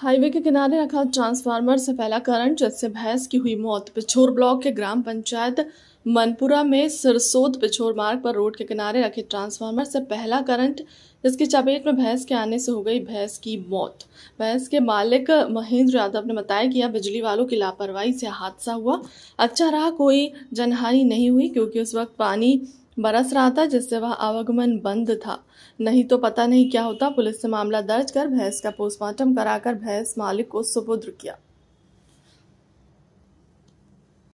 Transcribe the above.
highway के किनारे रखा ट्रांसफार्मर से फैला करंट जिससे भैंस की हुई मौत पिछोर ब्लॉक के ग्राम पंचायत मनपुरा में सिरसोद पिछोर मार्ग पर रोड के किनारे रखे ट्रांसफार्मर से पहला करंट जिसकी चपेट में भैंस के आने से हो गई भैंस की मौत भैंस के मालिक महेंद्र यादव ने बताया कि यह बिजली वालों की लापरवाही से हादसा हुआ अच्छा रहा कोई जनहानि नहीं हुई क्योंकि उस वक्त पानी बरस रहा था जिससे वह आवागमन बंद था नहीं तो पता नहीं क्या होता पुलिस ने मामला दर्ज कर भैंस का पोस्टमार्टम कराकर भैंस मालिक को सुपुर्द किया